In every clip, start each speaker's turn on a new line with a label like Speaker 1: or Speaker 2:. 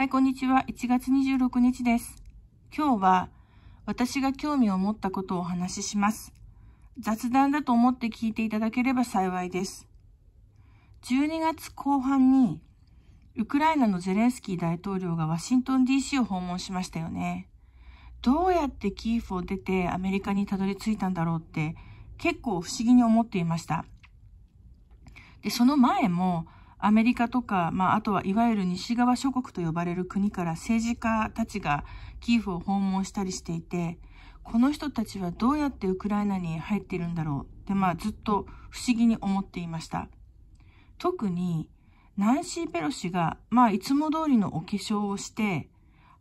Speaker 1: はい、こんにちは。1月26日です。今日は私が興味を持ったことをお話しします。雑談だと思って聞いていただければ幸いです。12月後半にウクライナのゼレンスキー大統領がワシントン DC を訪問しましたよね。どうやってキーフを出てアメリカにたどり着いたんだろうって結構不思議に思っていました。で、その前もアメリカとか、まあ、あとはいわゆる西側諸国と呼ばれる国から政治家たちがキーフを訪問したりしていて、この人たちはどうやってウクライナに入っているんだろうって、まあ、ずっと不思議に思っていました。特に、ナンシー・ペロシが、まあ、いつも通りのお化粧をして、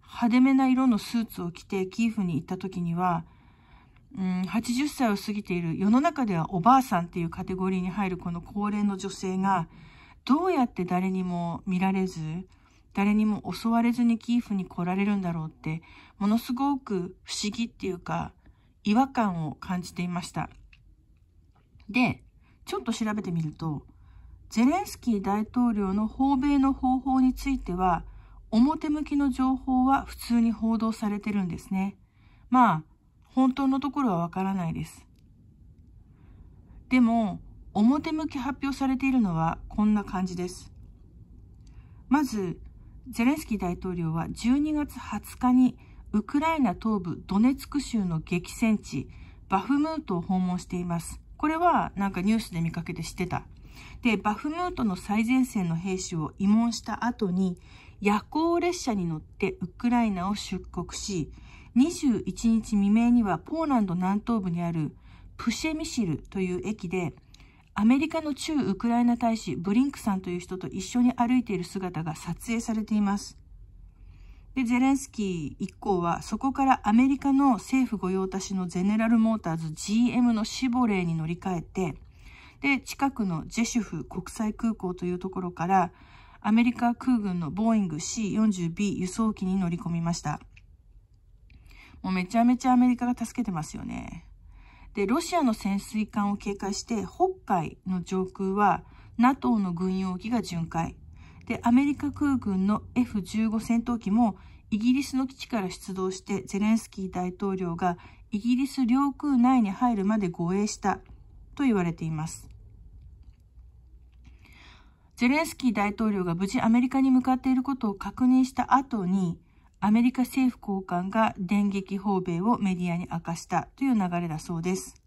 Speaker 1: 派手めな色のスーツを着てキーフに行った時には、うん、80歳を過ぎている世の中ではおばあさんっていうカテゴリーに入るこの高齢の女性がどうやって誰にも見られず、誰にも襲われずにキーフに来られるんだろうって、ものすごく不思議っていうか、違和感を感じていました。で、ちょっと調べてみると、ゼレンスキー大統領の訪米の方法については、表向きの情報は普通に報道されてるんですね。まあ、本当のところはわからないです。でも、表向き発表されているのはこんな感じです。まず、ゼレンスキー大統領は12月20日にウクライナ東部ドネツク州の激戦地バフムートを訪問しています。これはなんかニュースで見かけて知ってた。で、バフムートの最前線の兵士を慰問した後に夜行列車に乗ってウクライナを出国し、21日未明にはポーランド南東部にあるプシェミシルという駅でアメリカの駐ウクライナ大使ブリンクさんという人と一緒に歩いている姿が撮影されています。でゼレンスキー一行はそこからアメリカの政府御用達のゼネラル・モーターズ GM のシボレーに乗り換えてで近くのジェシュフ国際空港というところからアメリカ空軍のボーイング C40B 輸送機に乗り込みましたもうめちゃめちゃアメリカが助けてますよねでロシアの潜水艦を警戒して北海の上空は NATO の軍用機が巡回。で、アメリカ空軍の F15 戦闘機もイギリスの基地から出動してゼレンスキー大統領がイギリス領空内に入るまで護衛したと言われています。ゼレンスキー大統領が無事アメリカに向かっていることを確認した後に、アメリカ政府高官が電撃訪米をメディアに明かしたという流れだそうです。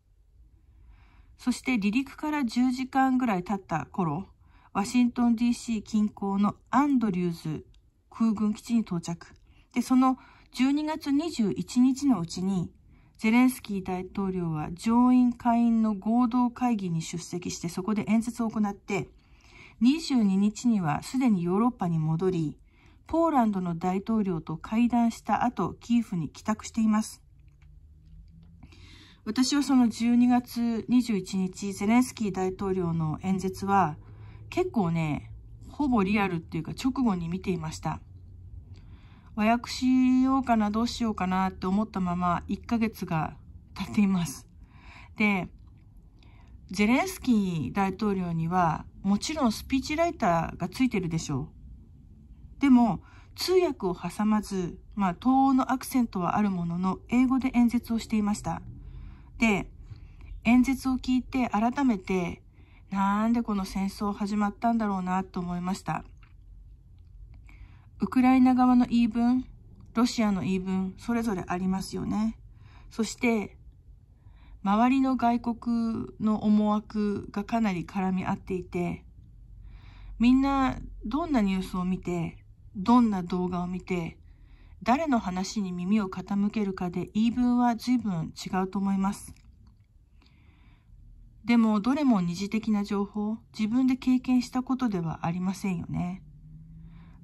Speaker 1: そして離陸から10時間ぐらい経った頃、ワシントン DC 近郊のアンドリューズ空軍基地に到着。で、その12月21日のうちに、ゼレンスキー大統領は上院下院の合同会議に出席して、そこで演説を行って、22日にはすでにヨーロッパに戻り、ポーランドの大統領と会談した後、キーフに帰宅しています。私はその12月21日、ゼレンスキー大統領の演説は、結構ね、ほぼリアルっていうか直後に見ていました。和訳しようかな、どうしようかなって思ったまま1ヶ月が経っています。で、ゼレンスキー大統領にはもちろんスピーチライターがついてるでしょう。でも、通訳を挟まず、まあ、東欧のアクセントはあるものの、英語で演説をしていました。で、演説を聞いて改めて、なんでこの戦争始まったんだろうなと思いました。ウクライナ側の言い分、ロシアの言い分、それぞれありますよね。そして、周りの外国の思惑がかなり絡み合っていて、みんなどんなニュースを見て、どんな動画を見て、誰の話に耳を傾けるかで言い分は随分違うと思います。でもどれも二次的な情報、自分で経験したことではありませんよね。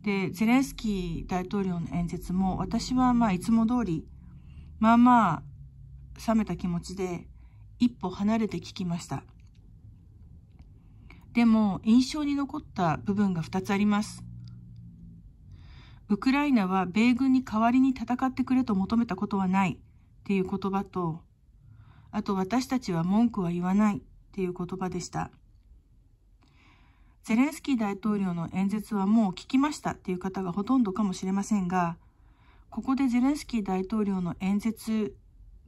Speaker 1: で、ゼレンスキー大統領の演説も私はまあいつも通り、まあまあ冷めた気持ちで一歩離れて聞きました。でも印象に残った部分が2つあります。ウクライナは米軍に代わりに戦ってくれと求めたことはないっていう言葉と、あと私たちは文句は言わないっていう言葉でした。ゼレンスキー大統領の演説はもう聞きましたっていう方がほとんどかもしれませんが、ここでゼレンスキー大統領の演説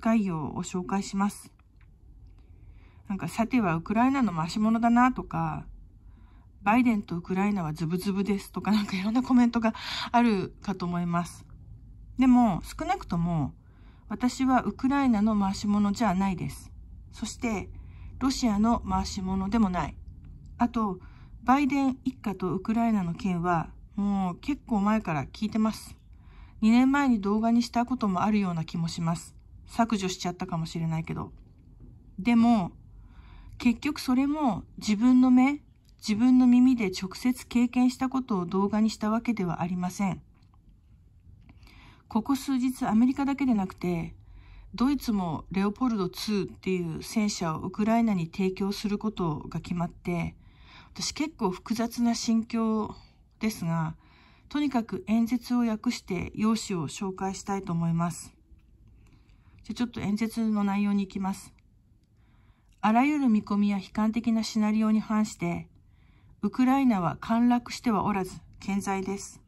Speaker 1: 概要を紹介します。なんかさてはウクライナの回し者だなとか、バイデンとウクライナはズブズブですとかなんかいろんなコメントがあるかと思います。でも少なくとも私はウクライナの回し者じゃないです。そしてロシアの回し者でもない。あとバイデン一家とウクライナの件はもう結構前から聞いてます。2年前に動画にしたこともあるような気もします。削除しちゃったかもしれないけど。でも結局それも自分の目自分の耳で直接経験したことを動画にしたわけではありません。ここ数日アメリカだけでなくて、ドイツもレオポルド2っていう戦車をウクライナに提供することが決まって、私結構複雑な心境ですが、とにかく演説を訳して用紙を紹介したいと思います。じゃちょっと演説の内容に行きます。あらゆる見込みや悲観的なシナリオに反して、ウクライナは陥落してはおらず、健在です。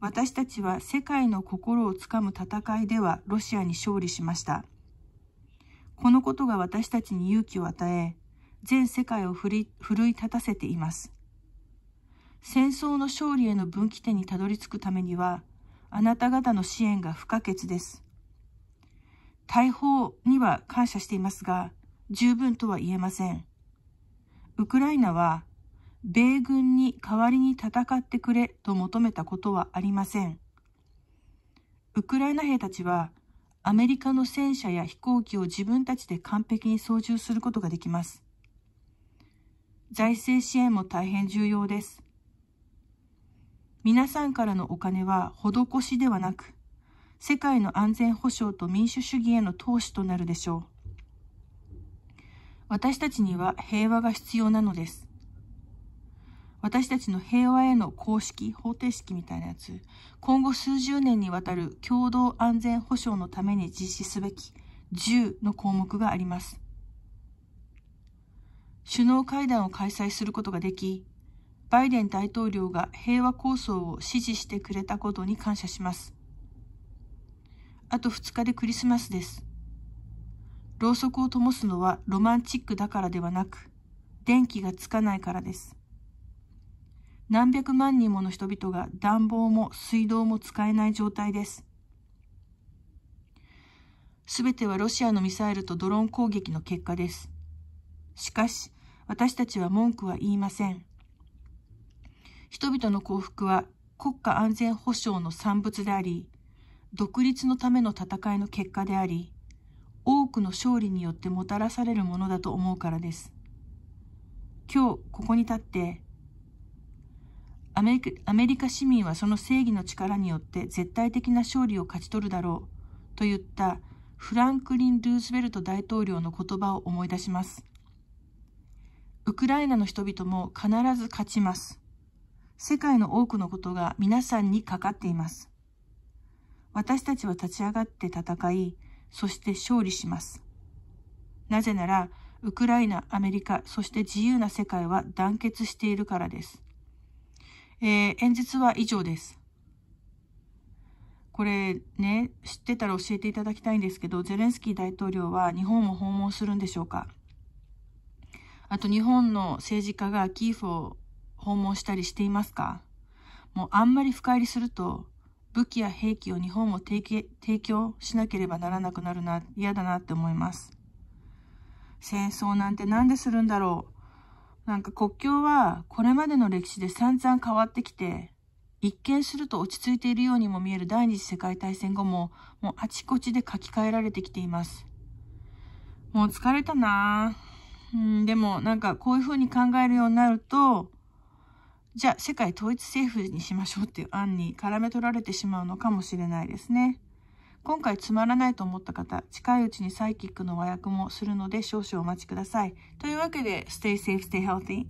Speaker 1: 私たちは世界の心をつかむ戦いではロシアに勝利しました。このことが私たちに勇気を与え、全世界を奮い立たせています。戦争の勝利への分岐点にたどり着くためには、あなた方の支援が不可欠です。大砲には感謝していますが、十分とは言えません。ウクライナは米軍に代わりに戦ってくれと求めたことはありません。ウクライナ兵たちはアメリカの戦車や飛行機を自分たちで完璧に操縦することができます。財政支援も大変重要です。皆さんからのお金は施しではなく、世界の安全保障と民主主義への投資となるでしょう。私たちには平和が必要なのです。私たちの平和への公式、方程式みたいなやつ、今後数十年にわたる共同安全保障のために実施すべき10の項目があります。首脳会談を開催することができ、バイデン大統領が平和構想を支持してくれたことに感謝します。あと2日でクリスマスです。ろうそくを灯すのはロマンチックだからではなく、電気がつかないからです。何百万人もの人々が暖房も水道も使えない状態です。すべてはロシアのミサイルとドローン攻撃の結果です。しかし、私たちは文句は言いません。人々の幸福は国家安全保障の産物であり、独立のための戦いの結果であり、多くの勝利によってもたらされるものだと思うからです。今日、ここに立って、アメリカ市民はその正義の力によって絶対的な勝利を勝ち取るだろうと言ったフランクリン・ルーズベルト大統領の言葉を思い出します。ウクライナの人々も必ず勝ちます。世界の多くのことが皆さんにかかっています。私たちは立ち上がって戦い、そして勝利します。なぜなら、ウクライナ、アメリカ、そして自由な世界は団結しているからです。えー、演説は以上です。これね、知ってたら教えていただきたいんですけど、ゼレンスキー大統領は日本を訪問するんでしょうかあと日本の政治家がキーフを訪問したりしていますかもうあんまり深入りすると、武器や兵器を日本も提供しなければならなくなるな、嫌だなって思います。戦争なんて何でするんだろうなんか国境はこれまでの歴史で散々変わってきて、一見すると落ち着いているようにも見える第二次世界大戦後も、もうあちこちで書き換えられてきています。もう疲れたなうん、でもなんかこういう風に考えるようになると、じゃあ世界統一政府にしましょうっていう案に絡め取られてしまうのかもしれないですね。今回つまらないと思った方、近いうちにサイキックの和訳もするので少々お待ちください。というわけで、Stay safe, stay healthy.